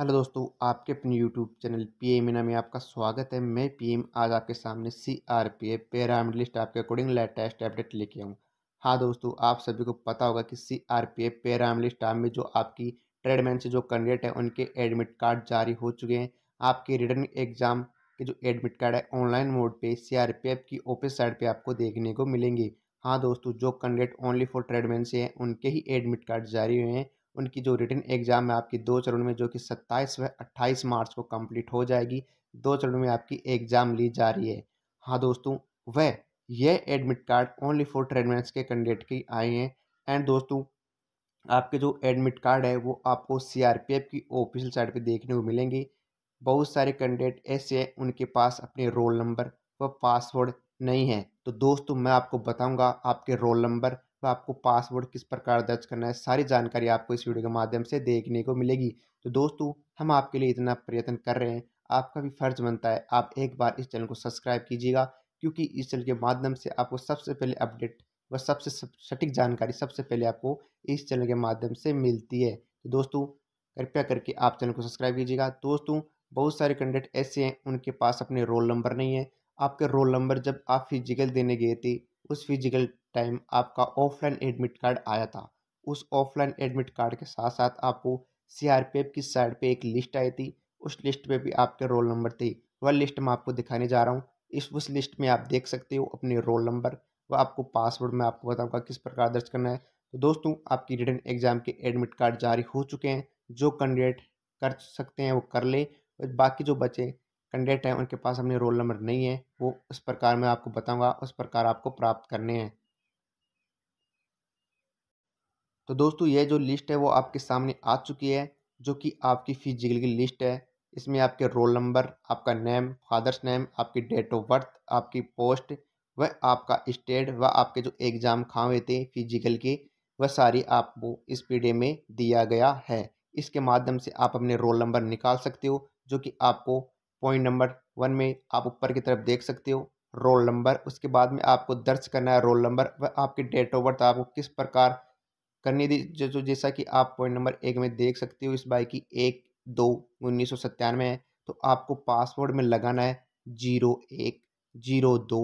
hello दोस्तों आपके अपने यूट्यूब चैनल पी एम में आपका स्वागत है मैं पी एम आज आपके सामने सी आर पी एफ पैरामिलिस्ट लिस्ट आपके अकॉर्डिंग लेटेस्ट अपडेट लेके आऊँ हाँ दोस्तों आप सभी को पता होगा कि सी आर पी एफ पैरामिलिस्ट आप में जो आपकी ट्रेडमैन से जो कैंडिडेट है उनके एडमिट कार्ड जारी हो चुके हैं आपके रिटर्न एग्जाम के जो एडमिट कार्ड है ऑनलाइन मोड पर सी आर पी एफ की ऑफिस साइड पर आपको देखने को मिलेंगे हाँ दोस्तों जो कैंडिडेट ओनली फॉर ट्रेडमैन से हैं उनके ही एडमिट कार्ड जारी हुए हैं उनकी जो रिटर्न एग्ज़ाम है आपकी दो चरण में जो कि सत्ताईस व अट्ठाईस मार्च को कंप्लीट हो जाएगी दो चरण में आपकी एग्ज़ाम ली जा रही है हाँ दोस्तों वह यह admit card only for tradesmen के कैंडिडेट की आए हैं एंड दोस्तों आपके जो एडमिट कार्ड है वो आपको सी की ऑफिशियल साइट पर देखने को मिलेंगे बहुत सारे कैंडिडेट ऐसे हैं उनके पास अपने रोल नंबर व पासवर्ड नहीं है तो दोस्तों मैं आपको बताऊंगा आपके रोल नंबर तो आपको पासवर्ड किस प्रकार दर्ज करना है सारी जानकारी आपको इस वीडियो के माध्यम से देखने को मिलेगी तो दोस्तों हम आपके लिए इतना प्रयत्न कर रहे हैं आपका भी फर्ज बनता है आप एक बार इस चैनल को सब्सक्राइब कीजिएगा क्योंकि इस चैनल के माध्यम से आपको सबसे पहले अपडेट व सबसे सटीक जानकारी सबसे पहले आपको इस चैनल के माध्यम से मिलती है तो दोस्तों कृपया करके आप चैनल को सब्सक्राइब कीजिएगा दोस्तों बहुत सारे कैंडिडेट ऐसे हैं उनके पास अपने रोल नंबर नहीं है आपके रोल नंबर जब आप फिजिकल देने गए थे उस फिजिकल टाइम आपका ऑफलाइन एडमिट कार्ड आया था उस ऑफलाइन एडमिट कार्ड के साथ साथ आपको सी की साइड पे एक लिस्ट आई थी उस लिस्ट पे भी आपके रोल नंबर थे वह लिस्ट मैं आपको दिखाने जा रहा हूँ इस उस लिस्ट में आप देख सकते हो अपने रोल नंबर व आपको पासवर्ड मैं आपको बताऊँगा किस प्रकार दर्ज करना है तो दोस्तों आपकी रिटर्न एग्जाम के एडमिट कार्ड जारी हो चुके हैं जो कैंडिडेट कर सकते हैं वो कर ले और बाकी जो बचे कैंडिडेट हैं उनके पास अपने रोल नंबर नहीं है वो उस प्रकार मैं आपको बताऊंगा उस प्रकार आपको प्राप्त करने हैं तो दोस्तों ये जो लिस्ट है वो आपके सामने आ चुकी है जो कि आपकी फिजिकल की लिस्ट है इसमें आपके रोल नंबर आपका नेम फादर्स नेम आपकी डेट ऑफ बर्थ आपकी पोस्ट व आपका स्टेट व आपके जो एग्ज़ाम खां हुए थे फिजिकल के वह सारी आपको इस पी में दिया गया है इसके माध्यम से आप अपने रोल नंबर निकाल सकते हो जो कि आपको पॉइंट नंबर वन में आप ऊपर की तरफ देख सकते हो रोल नंबर उसके बाद में आपको दर्ज करना है रोल नंबर व आपकी डेट ऑफ बर्थ आपको किस प्रकार करनी दी जो जो जैसा कि आप पॉइंट नंबर एक में देख सकते हो इस बाइक की एक दो उन्नीस सौ सत्तानवे है तो आपको पासवर्ड में लगाना है जीरो एक जीरो दो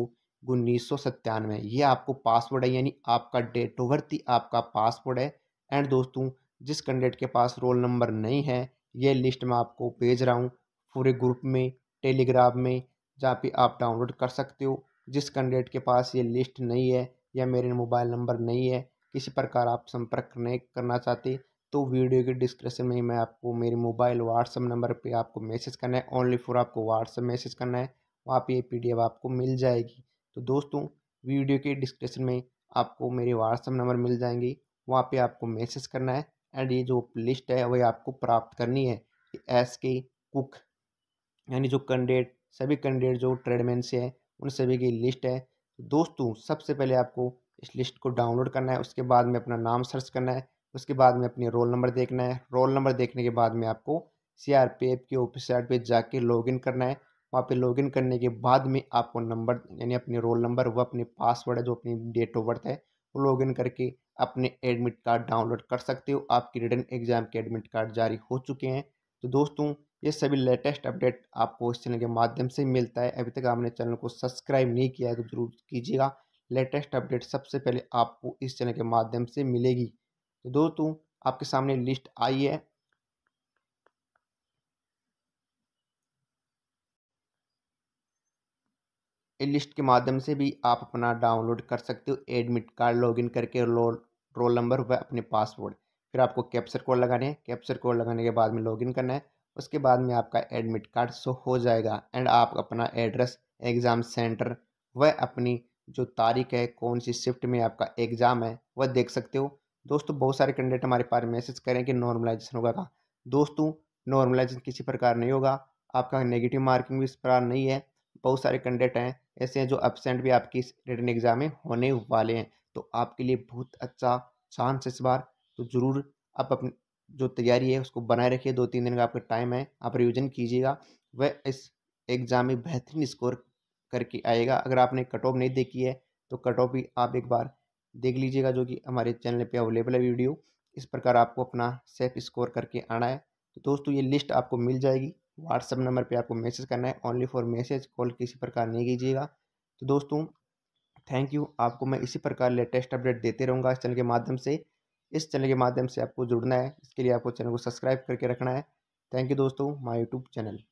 उन्नीस सौ सत्तानवे ये आपको पासवर्ड है यानी आपका डेट ऑफ बर्थ ही आपका पासवर्ड है एंड दोस्तों जिस कैंडिडेट के पास रोल नंबर नहीं है ये लिस्ट मैं आपको भेज रहा हूँ पूरे ग्रुप में टेलीग्राम में जहाँ पे आप डाउनलोड कर सकते हो जिस कैंडिडेट के पास ये लिस्ट नहीं है या मेरे मोबाइल नंबर नहीं है किसी प्रकार आप संपर्क नहीं करना चाहते तो वीडियो के डिस्क्रिप्शन में मैं आपको मेरे मोबाइल व्हाट्सअप नंबर पे आपको मैसेज करना है ओनली फॉर आपको व्हाट्सअप मैसेज करना है वहाँ पे ये पीडीएफ आपको मिल जाएगी तो दोस्तों वीडियो के डिस्क्रिप्शन में आपको मेरे व्हाट्सअप नंबर मिल जाएंगे वहाँ पे आपको मैसेज करना है एंड ये जो लिस्ट है वह आपको प्राप्त करनी है एस के कुक यानी जो कैंडिडेट सभी कैंडिडेट जो ट्रेडमैन से हैं उन सभी की लिस्ट है तो दोस्तों सबसे पहले आपको इस लिस्ट को डाउनलोड करना है उसके बाद में अपना नाम सर्च करना है उसके बाद में अपनी रोल नंबर देखना है रोल नंबर देखने के बाद में आपको सी आर पी एफ की ऑफिस साइट पर जाके लॉगिन करना है वहाँ पे लॉगिन करने के बाद में आपको नंबर यानी अपने रोल नंबर व अपने पासवर्ड है जो अपनी डेट ऑफ बर्थ है वो लॉगिन करके अपने एडमिट कार्ड डाउनलोड कर सकते हो आपके रिटर्न एग्ज़ाम के एडमिट कार्ड जारी हो चुके हैं तो दोस्तों ये सभी लेटेस्ट अपडेट आपको इस चैनल के माध्यम से मिलता है अभी तक आपने चैनल को सब्सक्राइब नहीं किया है तो जरूर कीजिएगा लेटेस्ट अपडेट सबसे पहले आपको इस चैनल के माध्यम से मिलेगी तो दोस्तों आपके सामने लिस्ट आई है लिस्ट के माध्यम से भी आप अपना डाउनलोड कर सकते हो एडमिट कार्ड लॉगिन करके रोल नंबर व अपने पासवर्ड फिर आपको कैप्चर कोड लगाने हैं कैप्चर कोड लगाने के बाद में लॉगिन करना है उसके बाद में आपका एडमिट कार्ड शो हो जाएगा एंड आप अपना एड्रेस एग्ज़ाम सेंटर व अपनी जो तारीख है कौन सी शिफ्ट में आपका एग्ज़ाम है वह देख सकते हो दोस्तों बहुत सारे कैंडिडेट हमारे पास मैसेज करें कि नॉर्मलाइजेशन होगा का दोस्तों नॉर्मलाइजेशन किसी प्रकार नहीं होगा आपका नेगेटिव मार्किंग भी इस प्रकार नहीं है बहुत सारे कैंडिडेट हैं ऐसे हैं जो एबसेंट भी आपकी रिटर्न एग्ज़ाम में होने वाले हैं तो आपके लिए बहुत अच्छा चांस इस बार तो ज़रूर आप अपने जो तैयारी है उसको बनाए रखिए दो तीन दिन का आपका टाइम है आप रिविजन कीजिएगा वह इस एग्ज़ाम में बेहतरीन स्कोर करके आएगा अगर आपने कट ऑफ नहीं देखी है तो कट ऑफ भी आप एक बार देख लीजिएगा जो कि हमारे चैनल पे अवेलेबल है वीडियो इस प्रकार आपको अपना सेफ स्कोर करके आना है तो दोस्तों ये लिस्ट आपको मिल जाएगी व्हाट्सअप नंबर पे आपको मैसेज करना है ओनली फॉर मैसेज कॉल किसी प्रकार नहीं कीजिएगा तो दोस्तों थैंक यू आपको मैं इसी प्रकार लेटेस्ट अपडेट देते रहूँगा इस चैनल के माध्यम से इस चैनल के माध्यम से आपको जुड़ना है इसके लिए आपको चैनल को सब्सक्राइब करके रखना है थैंक यू दोस्तों माई यूट्यूब चैनल